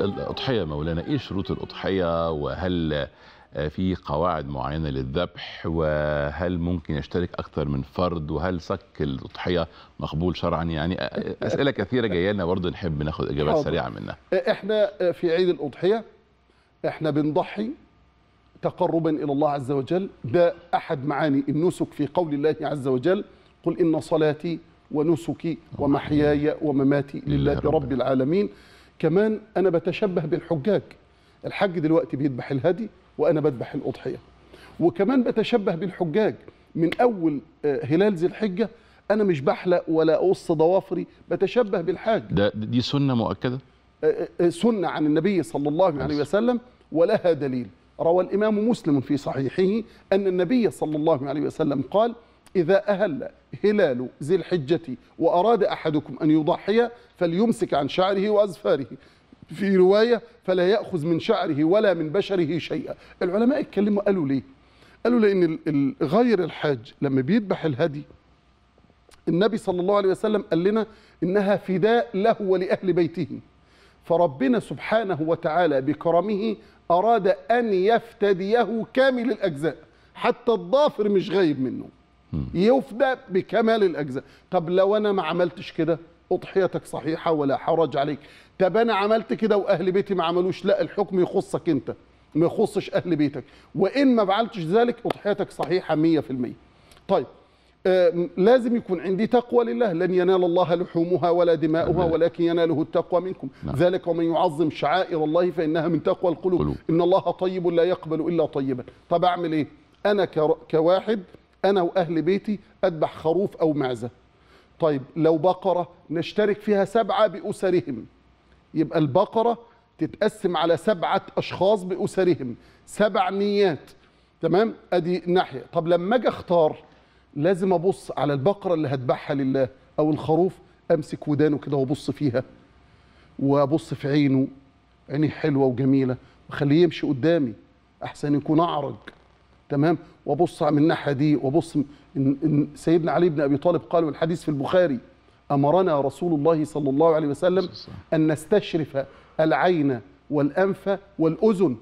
الأضحية مولانا إيه شروط الأضحية وهل في قواعد معينة للذبح وهل ممكن يشترك أكثر من فرد وهل صك الأضحية مقبول شرعا يعني أسئلة كثيرة جاية لنا برضه نحب ناخد إجابات سريعة منها إحنا في عيد الأضحية إحنا بنضحي تقربا إلى الله عز وجل ده أحد معاني النسك في قول الله عز وجل قل إن صلاتي ونسكي ومحياي ومماتي لله رب العالمين كمان انا بتشبه بالحجاج الحج دلوقتي بيذبح الهدي وانا بذبح الاضحيه وكمان بتشبه بالحجاج من اول آه، هلال ذي الحجه انا مش بحلق ولا اقص ضوافري بتشبه بالحاج ده دي سنه مؤكده آه، آه، سنه عن النبي صلى الله عليه وسلم ولها دليل روى الامام مسلم في صحيحه ان النبي صلى الله عليه وسلم قال إذا أهل هلال ذي الحجة وأراد أحدكم أن يضحي فليمسك عن شعره وأزفاره في رواية فلا يأخذ من شعره ولا من بشره شيئا العلماء اتكلموا قالوا ليه قالوا لأن غير الحاج لما بيذبح الهدي النبي صلى الله عليه وسلم قال لنا إنها فداء له ولأهل بيته فربنا سبحانه وتعالى بكرمه أراد أن يفتديه كامل الأجزاء حتى الضافر مش غايب منه يفدى بكمال الاجزاء طب لو انا ما عملتش كده اضحيتك صحيحه ولا حرج عليك طب انا عملت كده واهل بيتي ما عملوش لا الحكم يخصك انت ما يخصش اهل بيتك وان ما فعلتش ذلك اضحيتك صحيحه 100% طيب آه لازم يكون عندي تقوى لله لن ينال الله لحومها ولا دماؤها نعم. ولكن يناله التقوى منكم نعم. ذلك ومن يعظم شعائر الله فإنها من تقوى القلوب قلوب. إن الله طيب لا يقبل إلا طيبا طب أعمل إيه أنا كواحد انا واهل بيتي اذبح خروف او معزه طيب لو بقره نشترك فيها سبعه باسرهم يبقى البقره تتقسم على سبعه اشخاص باسرهم سبع نيات تمام ادي ناحيه طب لما اجي اختار لازم ابص على البقره اللي هذبحها لله او الخروف امسك ودانه كده وابص فيها وابص في عينه عينيه حلوه وجميله واخليه يمشي قدامي احسن يكون اعرج تمام وبص من الناحيه دي وبص إن, إن سيدنا علي بن ابي طالب قال والحديث في البخاري امرنا رسول الله صلى الله عليه وسلم ان نستشرف العين والانف والاذن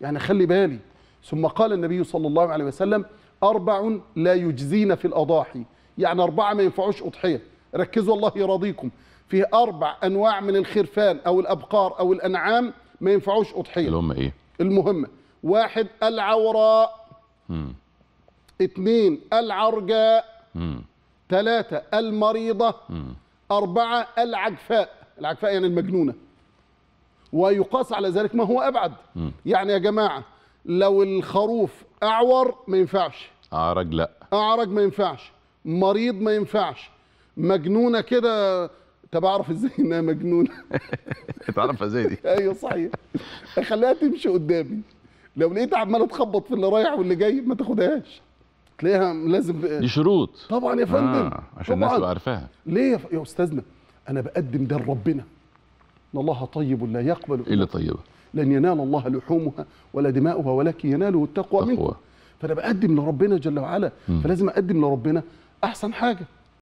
يعني خلي بالي ثم قال النبي صلى الله عليه وسلم اربع لا يجزين في الاضاحي يعني اربعه ما ينفعوش اضحيه ركزوا الله يرضيكم فيه اربع انواع من الخرفان او الابقار او الانعام ما ينفعوش اضحيه اللي هم ايه المهمه واحد العوراء م. اثنين العرجاء ثلاثة المريضة م. أربعة العجفاء العجفاء يعني المجنونة ويقاس على ذلك ما هو أبعد م. يعني يا جماعة لو الخروف أعور ما ينفعش أعرج لا أعرج ما ينفعش مريض ما ينفعش مجنونة كده طب اعرف ازاي انها مجنونه؟ تعرفها ازاي دي؟ ايوه صحيح خليها تمشي قدامي لو لقيت عماله تخبط في اللي رايح واللي جاي ما تاخدهاش تلاقيها لازم دي شروط طبعا يا فندم آه عشان الناس تبقى عارفاها ليه يا, استاذنا انا بقدم ده لربنا ان الله طيب لا يقبل الا طيبه لن ينال الله لحومها ولا دماؤها ولكن يناله التقوى منكم فانا بقدم لربنا جل وعلا م. فلازم اقدم لربنا احسن حاجه